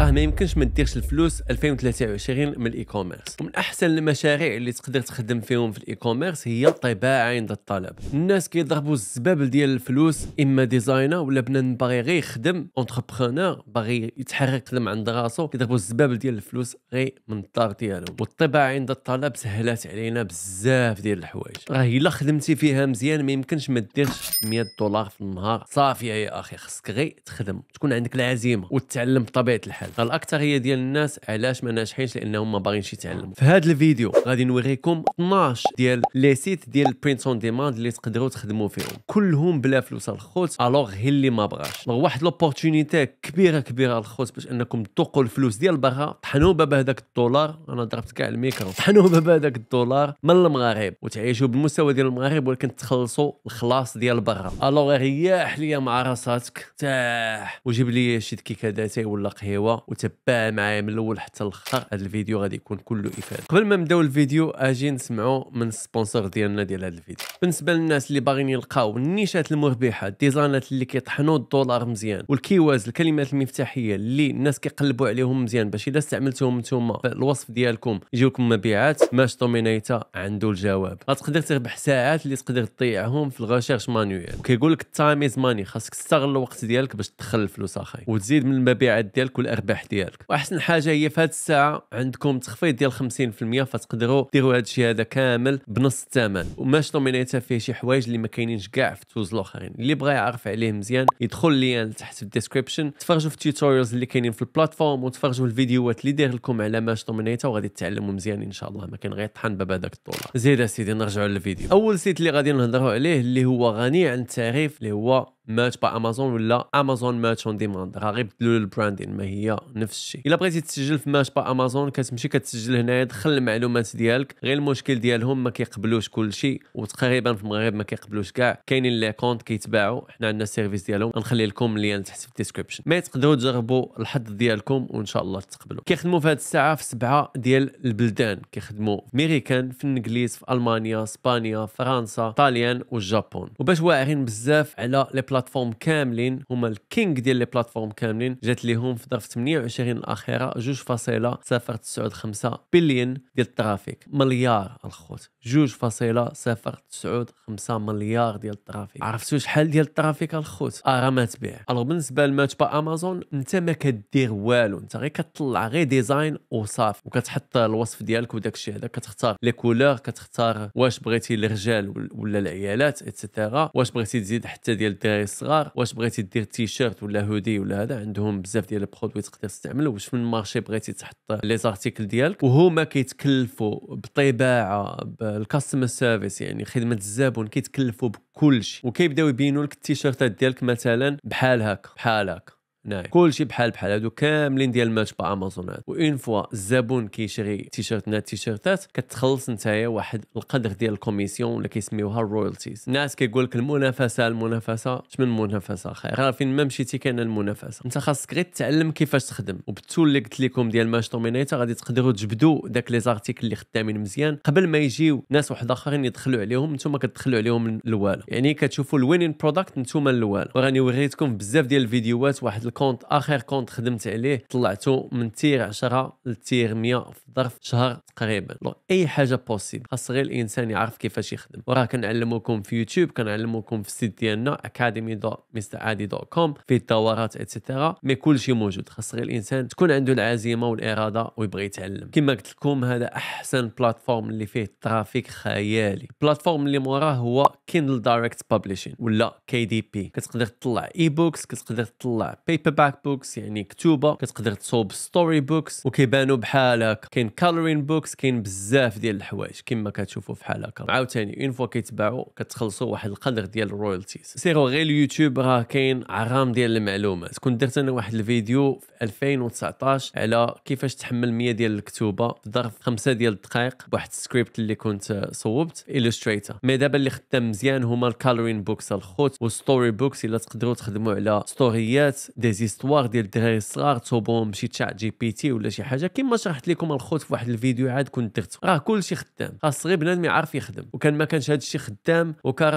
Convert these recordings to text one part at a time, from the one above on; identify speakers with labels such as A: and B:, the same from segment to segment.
A: راه ما يمكنش ما ديرش الفلوس 2023 من الاي كوميرس ومن احسن المشاريع اللي تقدر تخدم فيهم في الاي كوميرس هي الطباعه عند الطلب الناس كيضربوا الزبابل ديال الفلوس اما ديزاينر ولا بنان باغي غير يخدم اونتربرونور باغي يتحرك يخدم عند راسو كيضربوا الزبابل ديال الفلوس غير من الدار ديالهم والطباعه عند الطلب سهلات علينا بزاف ديال الحوايج راه الا خدمتي فيها مزيان ما يمكنش ما ديرش 100 دولار في النهار صافي يا اخي خصك غير تخدم تكون عندك العزيمه وتتعلم بطبيعه الحال الاكثر هي ديال الناس علاش ما ناجحينش لانهم ما باغينش يتعلموا في هذا الفيديو غادي نوريكم 12 ديال لي سيت ديال برينت اون ديماند اللي تقدروا تخدموا فيهم كلهم بلا فلوس الخوت الوغ هي اللي ما بغاش واحد لوبورتونيتي كبيره كبيره الخوت باش انكم تذوقوا الفلوس ديال برا طحنوا باب هذاك الدولار انا ضربت كاع الميكرو طحنوا باب هذاك الدولار من المغرب وتعيشوا بالمستوى ديال المغرب ولكن تخلصوا الخلاص ديال برا الوغ رياح ليا مع راساتك تاح وجيب لي شي دكيكه ولا قهوه وتبع معايا من الاول حتى الاخر هذا الفيديو غادي يكون كله افاده قبل ما نبداو الفيديو اجي نسمعوا من السبونسر ديالنا ديال هذا الفيديو بالنسبه للناس اللي باغيين يلقاو النيشات المربحه الديزاينات اللي كيطحنوا الدولار مزيان والكيواز الكلمات المفتاحيه اللي الناس كيقلبوا عليهم مزيان باش الا استعملتوهم نتوما في الوصف ديالكم يجيوكم مبيعات ماش دومينيتا عنده الجواب غتقدر تربح ساعات اللي تقدر تضيعهم في الغشيرش مانيوال وكيقول لك التايم از ماني خاصك تستغل الوقت ديالك باش تدخل الفلوس اخاي وتزيد من المبيعات ديالك والارباح الارباح ديالك واحسن حاجه هي في هذه الساعه عندكم تخفيض ديال 50% فتقدروا ديروا هذا الشيء هذا كامل بنص الثمن وماش نومينيتا فيه شي حوايج اللي ما كاينينش كاع في التوز الاخرين اللي بغى يعرف عليه مزيان يدخل ليان تحت في الديسكريبشن تفرجوا في التيوتوريالز اللي كاينين في البلاتفورم وتفرجوا الفيديوهات اللي داير لكم على ماش نومينيتا وغادي تتعلموا مزيان ان شاء الله ما كان غير طحن باب هذاك الدولار زيد سيدي نرجعوا للفيديو اول سيت اللي غادي نهضروا عليه اللي هو غني عن التعريف اللي هو ميرتش با امازون ولا امازون ميرتش اون ديماند راه غير بدلوا البراندين ما هي نفس الشيء الا بغيتي تسجل في ميرتش با امازون كتمشي كتسجل هنايا دخل المعلومات ديالك غير المشكل ديالهم ما كيقبلوش كل شيء وتقريبا في المغرب ما كيقبلوش كاع كاينين لي كونت كيتباعوا حنا عندنا السيرفيس ديالهم غنخلي لكم اللين تحت في الديسكريبشن ما تقدروا تجربوا الحظ ديالكم وان شاء الله تقبلوا كيخدموا في هذه الساعه في سبعه ديال البلدان كيخدموا في ميريكان في الانجليز في المانيا اسبانيا فرنسا طاليان والجابون وباش واعرين بزاف على لي بلاتفورم كاملين هما الكينغ ديال لي بلاتفورم كاملين جات ليهم في ظرف 28 الاخيره 2.095 بليون ديال الترافيك مليار الخوت 2.095 مليار ديال الترافيك عرفتوا شحال ديال الترافيك الخوت ارا آه، ما تبيع الو بالنسبه لمات با امازون انت ما كدير والو انت غير كتطلع غير ديزاين وصافي وكتحط الوصف ديالك وداك الشيء هذا كتختار لي كولور كتختار واش بغيتي للرجال ولا العيالات اتسيتيرا واش بغيتي تزيد حتى ديال الدراري الدراري الصغار واش بغيتي دير تيشيرت ولا هودي ولا هذا عندهم بزاف ديال البرودوي تقدر تستعمل واش من مارشي بغيتي تحط لي زارتيكل ديالك وهما كيتكلفوا بالطباعه بالكاستمر سيرفيس يعني خدمه الزبون كيتكلفوا بكل شيء وكيبداو يبينوا لك التيشيرتات ديالك مثلا بحال هكا بحال هكا نعم. كل كلشي بحال بحال هادو كاملين ديال الماتش امازون هاد وان فوا الزبون كيشري تيشيرتنا تيشيرتات كتخلص نتايا واحد القدر ديال الكوميسيون اللي كيسميوها الرويالتيز الناس كيقول لك المنافسه المنافسه شمن منافسه خير راه فين ما مشيتي كاين المنافسه انت خاصك غير تتعلم كيفاش تخدم وبالتول اللي قلت لكم ديال ماش دومينيتا غادي تقدروا تجبدوا داك لي زارتيكل اللي خدامين مزيان قبل ما يجيو ناس واحد اخرين يدخلوا عليهم نتوما كتدخلوا عليهم الاول يعني كتشوفوا الوينين برودكت نتوما الاول وغاني وريتكم بزاف ديال الفيديوهات واحد الكونت اخر كونت خدمت عليه طلعته من تير 10 لتير 100 في ظرف شهر تقريبا اي حاجه بوسيبل خاص غير الانسان يعرف كيفاش يخدم وراه كنعلموكم في يوتيوب كنعلموكم في السيت ديالنا اكاديمي دو مستر عادي دوت كوم فيه الدورات اتسيتيرا مي كلشي موجود خاص غير الانسان تكون عنده العزيمه والاراده ويبغي يتعلم كما قلت لكم هذا احسن بلاتفورم اللي فيه الترافيك خيالي البلاتفورم اللي موراه هو كيندل دايركت بابليشين ولا كي دي بي كتقدر تطلع اي بوكس كتقدر تطلع بي بيبر باك بوكس يعني كتوبه كتقدر تصوب ستوري بوكس وكيبانوا بحال هكا كاين كالورين بوكس كاين بزاف ديال الحوايج كما كتشوفوا بحال هكا عاوتاني اون فوا كيتباعوا كتخلصوا واحد القدر ديال الرويالتيز سيرو غير اليوتيوب راه كاين عرام ديال المعلومات كنت درت انا واحد الفيديو في 2019 على كيفاش تحمل 100 ديال الكتوبه في ظرف 5 ديال الدقائق بواحد السكريبت اللي كنت آه، صوبت الستريتر مي دابا اللي خدام مزيان هما الكالورين بوكس الخوت والستوري بوكس الا تقدروا تخدموا على ستوريات دي دي زيستوار ديال الدراري الصغار تصوبهم شي تشات جي بي تي ولا شي حاجه كما شرحت لكم الخوت في واحد الفيديو عاد كنت درت راه كلشي خدام خاص غير بنادم يعرف يخدم وكان ما كانش هذا خدام وكان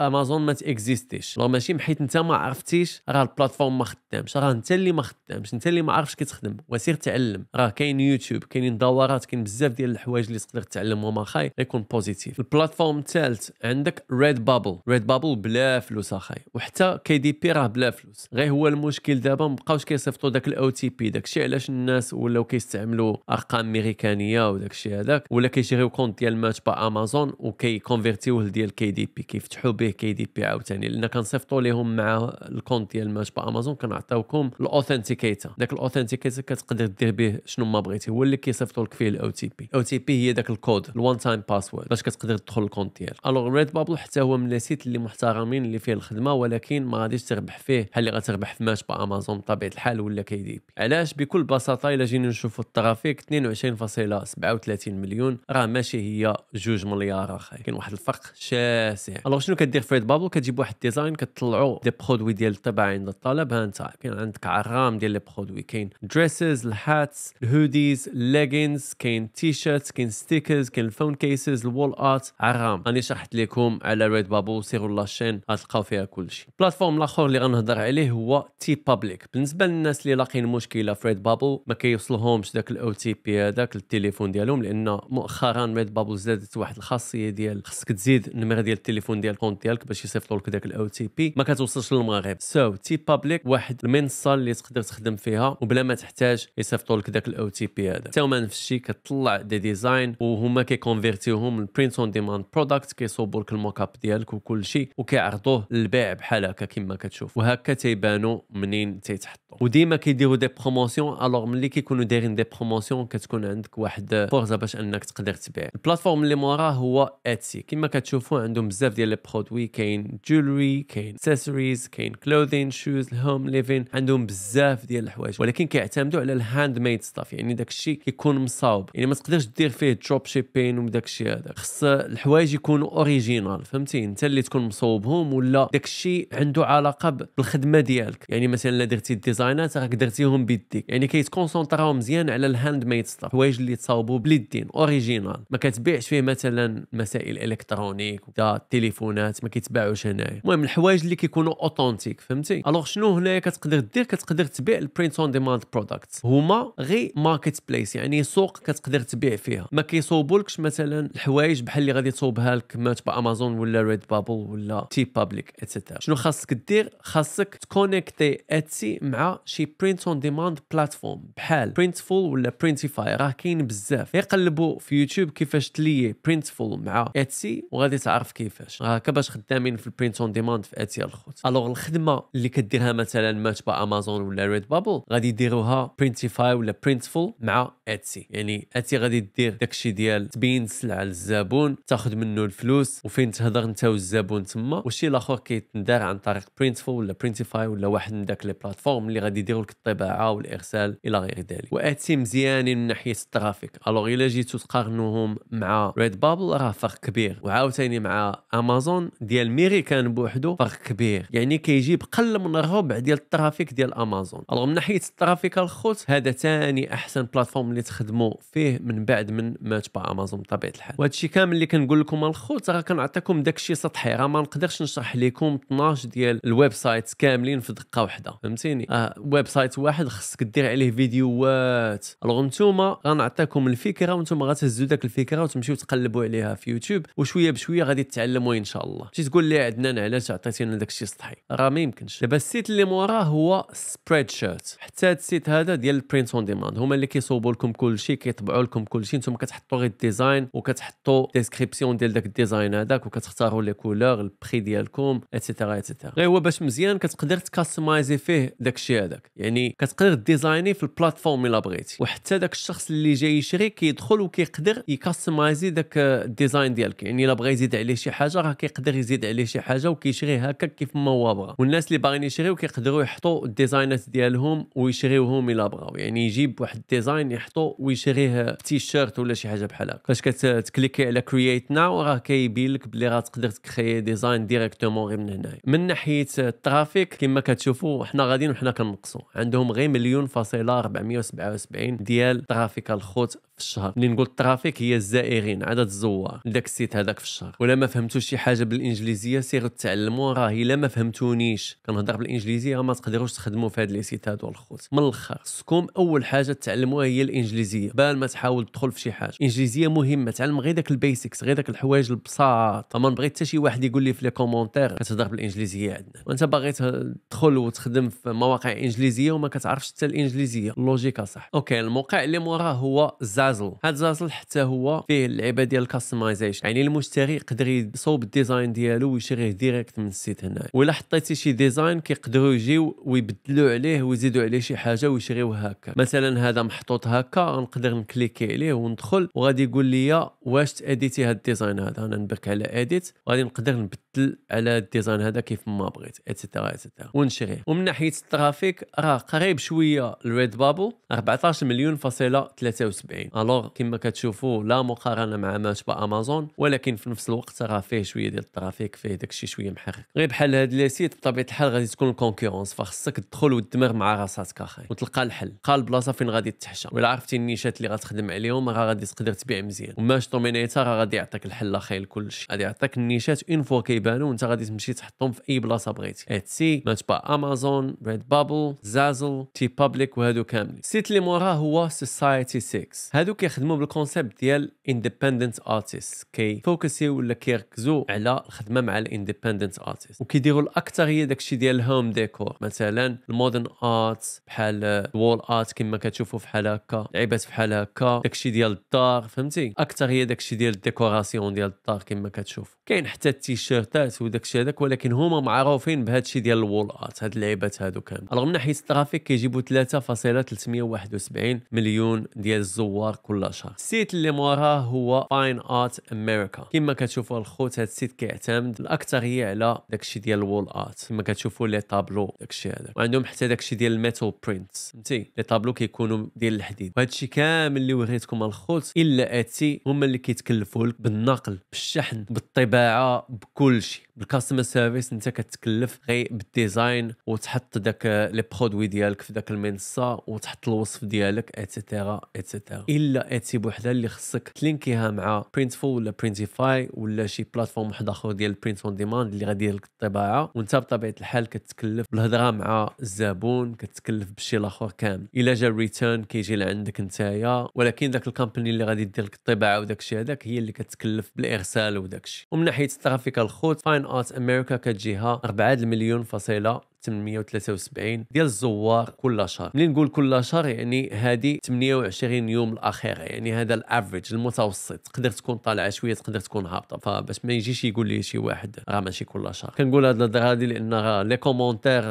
A: امازون ما تيكزيستيش راه ماشي حيت انت ما عرفتيش راه البلاتفورم ما خدامش راه انت اللي ما خدامش انت اللي ما عرفش كتخدم وسير تعلم راه كاين يوتيوب كاينين دورات كاين بزاف ديال الحوايج اللي تقدر تعلمهم اخاي يكون بوزيتيف البلاتفورم الثالث عندك ريد بابل ريد بابل بلا فلوس اخاي وحتى كي دي بي راه بلا فلوس غير هو المشكل المشكل دابا مابقاوش كيصيفطوا داك الاو تي بي داكشي علاش الناس ولاو كيستعملوا ارقام ميريكانيه وداكشي هذاك ولا كيشريو كونت ديال ماتش با امازون وكيكونفيرتيوه لديال كي دي بي كيفتحوا به كي دي بي عاوتاني لان كنصيفطوا لهم مع الكونت ديال ماتش با امازون كنعطيوكم الاوثنتيكيتا داك الاوثنتيكيتا كتقدر دير به شنو ما بغيتي هو اللي كيصيفطوا لك فيه الاو تي بي الاو تي بي هي داك الكود الوان تايم باسورد باش كتقدر تدخل الكونت ديالك الوغ ريد بابل حتى هو من لي سيت اللي محترمين اللي فيه الخدمه ولكن ما غاديش تربح فيه بحال اللي غتربح في ماتش با امازون بطبيعه الحال ولا كيديب علاش بكل بساطه الا جينا نشوفوا الترافيك 22.37 مليون راه ماشي هي 2 مليار اخي كاين واحد الفرق شاسع الوغ شنو كدير في ريد بابل كتجيب واحد ديزاين كتطلعوا دي برودوي ديال الطباعه عند الطلب ها انت كاين عندك عرام ديال لي برودوي كاين دريسز الهاتس الهوديز ليجينز كاين تي شيرتس كاين ستيكرز كاين الفون كيسز الوول ارت عرام راني شرحت لكم على ريد بابل سيروا لاشين غتلقاو فيها كلشي بلاتفورم الاخر اللي غنهضر عليه هو تيب بابليك بالنسبه للناس اللي لاقين مشكله في ريد بابل ما كيوصلهمش داك الاو تي بي هذاك للتليفون ديالهم لان مؤخرا ريد بابل زادت واحد الخاصيه ديال خصك تزيد النمره ديال التليفون ديال الكونت ديالك باش يصيفطوا لك داك الاو تي بي ما كتوصلش للمغرب سو تي بابليك واحد المنصه اللي تقدر تخدم فيها وبلا ما تحتاج يصيفطوا لك داك الاو تي بي هذا هما نفس الشيء كطلع دي ديزاين وهما كيكونفيرتيوهم لبرينت اون ديماند برودكت كيصوبوا لك الموك اب ديالك وكل شيء وكيعرضوه للبيع بحال هكا كما كتشوف وهكا تيبانوا مني غاديين تيتحطوا وديما كيديروا دي بروموسيون الوغ ملي كيكونوا دايرين دي بروموسيون كتكون عندك واحد فرصه باش انك تقدر تبيع البلاتفورم اللي موراه هو اتسي كما كتشوفوا عندهم بزاف ديال لي برودوي كاين جولري كاين اكسسوارز كاين كلوذين شوز الهوم ليفين عندهم بزاف ديال الحوايج ولكن كيعتمدوا على الهاند ميد ستاف يعني داك الشيء كيكون مصاوب يعني ما تقدرش دير فيه دروب شيبين وداك الشيء هذا خص الحوايج يكونوا اوريجينال فهمتي انت اللي تكون مصوبهم ولا داك الشيء عنده علاقه بالخدمه ديالك يعني مثلا الا درتي الديزاينات راك درتيهم بيديك يعني كيتكونسونطراو مزيان على الهاند ميد ستاف الحوايج اللي تصاوبوا باليدين اوريجينال ما كتبيعش فيه مثلا مسائل الكترونيك ولا التليفونات ما كيتباعوش هنايا المهم الحوايج اللي كيكونوا اوثنتيك فهمتي الوغ شنو هنايا كتقدر دير كتقدر تبيع البرينت اون ديماند برودكتس هما غي ماركت بليس يعني سوق كتقدر تبيع فيها ما كيصوبولكش مثلا الحوايج بحال اللي غادي تصوبها لك مات بامازون ولا ريد بابل ولا تي بابليك اتسيتيرا شنو خاصك دير خاصك تكونيكتي اتسي مع شي برينت اون ديماند بلاتفورم بحال برينتفول ولا برينتيفاي راه كاين بزاف يقلبوا في يوتيوب كيفاش تلي برينتفول مع اتسي وغادي تعرف كيفاش هكا باش خدامين في البرينت اون ديماند في اتسي الخوت الوغ الخدمه اللي كديرها مثلا با امازون ولا ريد بابل غادي يديروها برينتيفاي ولا برينتفول مع اتسي يعني اتسي غادي دير داكشي ديال تبين السلعه للزبون تاخذ منه الفلوس وفين تهضر انت والزبون تما والشيء الاخر كيتندار عن طريق برينتفول ولا برينتيفاي ولا واحد من داك لي بلاتفورم اللي غادي يديروا لك الطباعه والارسال الى غير ذلك واتسي مزيانين من ناحيه الترافيك الوغ الا جيتو تقارنوهم مع ريد بابل راه فرق كبير وعاوتاني مع امازون ديال ميري كان بوحدو فرق كبير يعني كيجيب قل من ربع ديال الترافيك ديال امازون الوغ من ناحيه الترافيك الخوت هذا ثاني احسن بلاتفورم اللي تخدموا فيه من بعد من مات با امازون بطبيعه الحال وهذا الشيء كامل اللي كنقول لكم الخوت راه كنعطيكم داك الشيء سطحي راه ما نقدرش نشرح لكم 12 ديال الويب سايت كاملين في دقه واحده فهمتيني آه ويب سايت واحد خصك دير عليه فيديوهات الوغ نتوما غنعطيكم الفكره وانتم غتهزوا داك الفكره وتمشيو تقلبوا عليها في يوتيوب وشويه بشويه غادي تتعلموا ان شاء الله شي تقول لي عدنان علاش عطيتينا داك الشيء سطحي راه ما يمكنش دابا السيت اللي موراه هو سبريد شيرت حتى هذا السيت هذا ديال البرينت اون ديماند هما اللي كيصوبوا لكم لكم كل شيء كيطبعوا لكم كل شيء انتم كتحطوا غير الديزاين وكتحطوا ديسكريبسيون ديال داك الديزاين هذاك وكتختاروا لي كولور البري ديالكم اتسيتيرا اتسيتيرا غير هو باش مزيان كتقدر تكاستمايزي فيه داك الشيء هذاك يعني كتقدر ديزايني في البلاتفورم الا بغيتي وحتى داك الشخص اللي جاي يشري كيدخل وكيقدر يكاستمايزي داك الديزاين ديالك يعني الا بغى يزيد عليه شي حاجه راه كيقدر يزيد عليه شي حاجه وكيشري هكا كيف ما هو بغى والناس اللي باغيين يشريو كيقدروا يحطوا الديزاينات ديالهم ويشريوهم الا بغاو يعني يجيب واحد الديزاين يحط فوتو ويشريه تيشيرت ولا شي حاجه بحال هكا فاش كتكليكي على كرييت ناو راه كيبين لك بلي غتقدر تكري ديزاين ديريكتومون غير من هنايا من ناحيه الترافيك كما كتشوفوا حنا غاديين وحنا كنقصوا عندهم غير مليون فاصله 477 ديال ترافيك الخوت في الشهر ملي نقول الترافيك هي الزائرين عدد الزوار لذاك السيت هذاك في الشهر ولا ما فهمتوا شي حاجه بالانجليزيه سيروا تعلموا راه الا ما فهمتونيش كنهضر بالانجليزيه ما تقدروش تخدموا في هاد لي سيت هادو الخوت من الاخر خصكم اول حاجه تعلموها هي الانجليزيه بال ما تحاول تدخل في شي حاجه الانجليزيه مهمه تعلم غير داك البيسكس غير داك الحوايج البساط ما نبغي حتى شي واحد يقول لي في لي كومونتير كتهضر بالانجليزيه عندنا وانت باغي تدخل وتخدم في مواقع انجليزيه وما كتعرفش حتى الانجليزيه اللوجيكا صح اوكي الموقع اللي موراه هو زار زازل هاد زازل حتى هو فيه اللعبه ديال الكاستمايزيشن يعني المشتري يقدر يصوب الديزاين ديالو ويشريه ديريكت من السيت هنا ولا حطيتي شي ديزاين كيقدروا يجيو ويبدلوا عليه ويزيدوا عليه شي حاجه ويشريوه هكا مثلا هذا محطوط هكا نقدر نكليكي عليه وندخل وغادي يقول لي واش تاديتي هاد الديزاين هذا انا نبرك على اديت وغادي نقدر نبدل على الديزاين هذا كيف ما بغيت اتسيتيرا اتسيتيرا ونشريه ومن ناحيه الترافيك راه قريب شويه الريد بابل 14 مليون فاصله 73 الوغ كما كتشوفوا لا مقارنه مع ما تبع امازون ولكن في نفس الوقت راه فيه شويه ديال الترافيك فيه داكشي شويه محرك غير بحال هاد لي سيت بطبيعه الحال غادي تكون الكونكورونس فخصك تدخل وتدمر مع راساتك اخي وتلقى الحل تلقى البلاصه فين غادي تحشى ولا عرفتي النيشات اللي غتخدم عليهم راه غادي تقدر تبيع مزيان وماش دومينيتا راه غادي يعطيك الحل اخي لكلشي غادي يعطيك النيشات اون فوا كيبانو وانت غادي تمشي تحطهم في اي بلاصه بغيتي اتسي ما با امازون ريد بابل زازل تي بابليك وهادو كاملين السيت اللي موراه هو سوسايتي 6 هادو كيخدموا بالكونسيبت ديال اندبندنت ارتست كيفوكسيو ولا كيركزوا على الخدمه مع الاندبندنت ارتست وكيديروا الاكثريه داكشي ديال الهوم ديكور مثلا المودرن ارت بحال وول ارت كما كتشوفوا بحال هكا لعيبات بحال هكا داكشي ديال الدار فهمتي اكثريه داكشي ديال الديكوراسيون ديال الدار كما كتشوف كاين حتى التيشيرتات وداكشي هذاك ولكن هما معروفين بهادشي ديال الوول ارت هاد اللعيبات هادو كامل رغم ناحيه الترافيك كيجيبوا 3.371 مليون ديال الزوار كل شهر السيت اللي موراه هو فاين ارت امريكا كما كتشوفوا الخوت هذا السيت كيعتمد الاكثريه على داكشي ديال الوول ارت كما كتشوفوا لي طابلو داكشي هذا وعندهم حتى داكشي ديال الميتال برينتس فهمتي لي طابلو كيكونوا ديال الحديد وهذا الشيء كامل اللي وريتكم الخوت الا اتي هما اللي كيتكلفوا لك بالنقل بالشحن بالطباعه بكل شيء بالكاستمر سيرفيس انت كتكلف غير بالديزاين وتحط داك لي برودوي ديالك في داك المنصه وتحط الوصف ديالك اتسيتيرا اتسيتيرا الا اتسي بوحده اللي خصك تلينكيها مع برينتفول ولا برينتيفاي ولا شي بلاتفورم واحد اخر ديال برينت اون ديماند اللي غادي لك الطباعه وانت بطبيعه الحال كتكلف بالهضره مع الزبون كتكلف بشي الاخر كامل الا جا الريتيرن كيجي لعندك نتايا ولكن داك الكامباني اللي غادي دير لك الطباعه وداك الشيء هذاك هي اللي كتكلف بالارسال وداك الشيء ومن ناحيه الترافيك الخوت فاين ارت امريكا كتجيها 4 مليون فاصله 873 ديال الزوار كل شهر ملي نقول كل شهر يعني هذه 28 يوم الاخيره يعني هذا الافريج المتوسط تقدر تكون طالعه شويه تقدر تكون هابطه فباش ما يجيش يقول لي شي واحد راه ماشي كل شهر كنقول هاد الهضره هادي لان لي كومونتير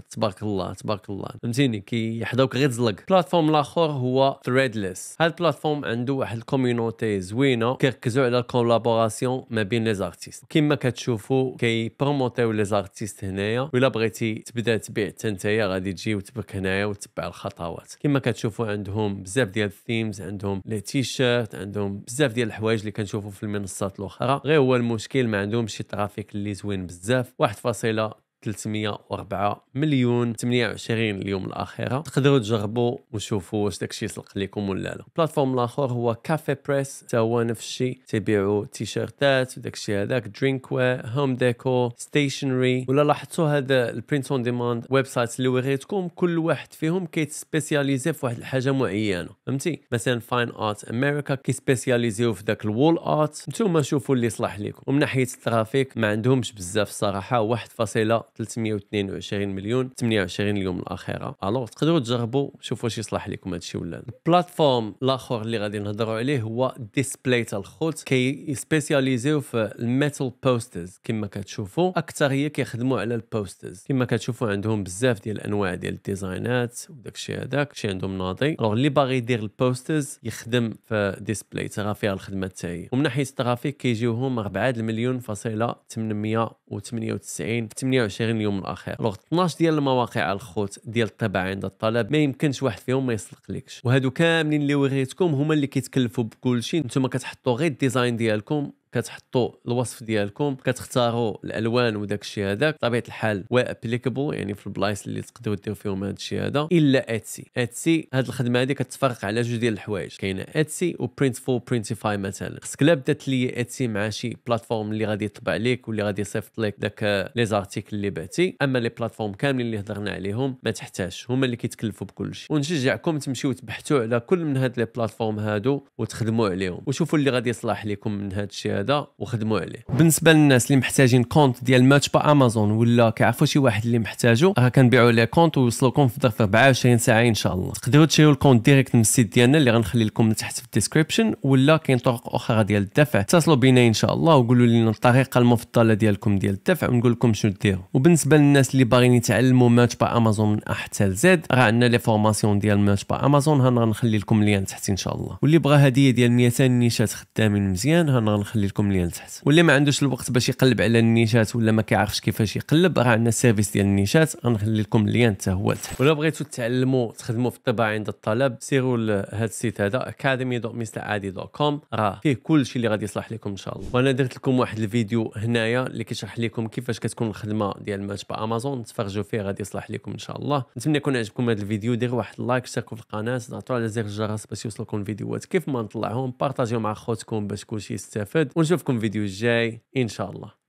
A: تبارك الله تبارك الله فهمتيني كيحداوك غير تزلق البلاتفورم الاخر هو ثريدليس هاد البلاتفورم عنده واحد الكوميونيتي زوينه كيركزوا على الكولابوراسيون ما بين لي زارتيست كما كتشوفوا بروموتيو لي زارتيست هنايا ولا بغيتي تبدا تبيع حتى نتايا غادي تجي وتبك هنايا وتبع الخطوات كما كتشوفوا عندهم بزاف ديال الثيمز عندهم لي تيشيرت عندهم بزاف ديال الحوايج اللي كنشوفوا في المنصات الاخرى غير هو المشكل ما عندهمش شي ترافيك اللي زوين بزاف 1.8 304 مليون 28 اليوم الاخيره تقدروا تجربوا وشوفوا واش داكشي يسلق لكم ولا لا البلاتفورم الاخر هو كافي بريس حتى هو نفس الشيء تبيعوا تيشيرتات وداكشي هذاك درينك وير هوم ديكو ستيشنري ولا لاحظتوا هذا البرينت اون ديماند ويب سايت اللي وريتكم كل واحد فيهم سبيسياليزي في واحد الحاجه معينه فهمتي مثلا فاين ارت امريكا كيسبيسياليزيو في داك الوول ارت نتوما شوفوا اللي صلاح لكم ومن ناحيه الترافيك ما عندهمش بزاف الصراحه 1.8 322 مليون 28 اليوم الاخيره الوغ تقدروا تجربوا شوفوا واش يصلح لكم هذا الشيء ولا لا البلاتفورم الاخر اللي غادي نهضروا عليه هو ديسبلاي تاع الخوت كي سبيسياليزيو في الميتال بوسترز كما كتشوفوا اكثر هي كيخدموا على البوسترز كما كتشوفوا عندهم بزاف ديال الانواع ديال الديزاينات وداك الشيء هذاك شي عندهم ناضي الوغ اللي باغي يدير البوسترز يخدم في ديسبلاي تاع فيها الخدمه تاعي ومن ناحيه الترافيك كيجيوهم 4 مليون فاصله 898 28 20 يوم الاخير لوغ 12 ديال المواقع الخوت ديال الطباعه عند الطلب ما يمكنش واحد فيهم ما يسلق يسلقلكش وهادو كاملين اللي وريتكم هما اللي كيتكلفوا بكل شيء نتوما كتحطوا غير الديزاين ديالكم كتحطوا الوصف ديالكم كتختاروا الالوان وداك الشيء هذاك بطبيعه الحال وابليكابل يعني في البلايص اللي تقدروا ديروا فيهم هذا الشيء هذا الا اتسي اتسي هذه الخدمه هذه كتفرق على جوج ديال الحوايج كاينه اتسي وبرينت فور برينتيفاي مثلا خصك لا بدات لي اتسي مع شي بلاتفورم اللي غادي يطبع لك واللي غادي يصيفط لك داك لي زارتيكل اللي بعتي اما لي بلاتفورم كاملين اللي هضرنا عليهم ما تحتاجش هما اللي كيتكلفوا بكل شيء ونشجعكم تمشيو تبحثوا على كل من هاد لي بلاتفورم هادو وتخدموا عليهم وشوفوا اللي غادي يصلح لكم من هاد الشيء هذا وخدموا عليه بالنسبه للناس اللي محتاجين كونت ديال ماتش با امازون ولا كيعرفوا شي واحد اللي محتاجو راه كنبيعوا ليه كونت ويوصلوكم في ظرف 24 ساعه ان شاء الله تقدروا تشريو الكونت ديريكت من السيت ديالنا اللي غنخلي لكم تحت في الديسكريبشن ولا كاين طرق اخرى ديال الدفع اتصلوا بينا ان شاء الله وقولوا لنا الطريقه المفضله ديالكم ديال الدفع ونقول لكم شنو ديروا وبالنسبه للناس اللي باغيين يتعلموا ماتش با امازون من ا حتى زد راه عندنا لي فورماسيون ديال ماتش با امازون غنخلي لكم ليان تحت ان شاء الله واللي بغى هديه ديال 200 نيشات خدامين مزيان غنخلي لكم اللي لتحت واللي ما عندوش الوقت باش يقلب على النيشات ولا ما كيعرفش كيفاش يقلب راه عندنا السيرفيس ديال النيشات غنخلي لكم اللين حتى هو تحت ولا بغيتو تتعلموا تخدموا في الطباعه عند الطلب سيروا لهذا السيت هذا academy.mistadi.com راه فيه كل شيء اللي غادي يصلح لكم ان شاء الله وانا درت لكم واحد الفيديو هنايا اللي كيشرح لكم كيفاش كتكون الخدمه ديال ماتش امازون تفرجوا فيه غادي يصلح لكم ان شاء الله نتمنى يكون عجبكم هذا الفيديو ديروا واحد اللايك اشتركوا في القناه ضغطوا على زر الجرس باش يوصلكم الفيديوهات كيف ما نطلعهم بارطاجيو مع خوتكم باش كلشي يستافد ونشوفكم فيديو الجاي ان شاء الله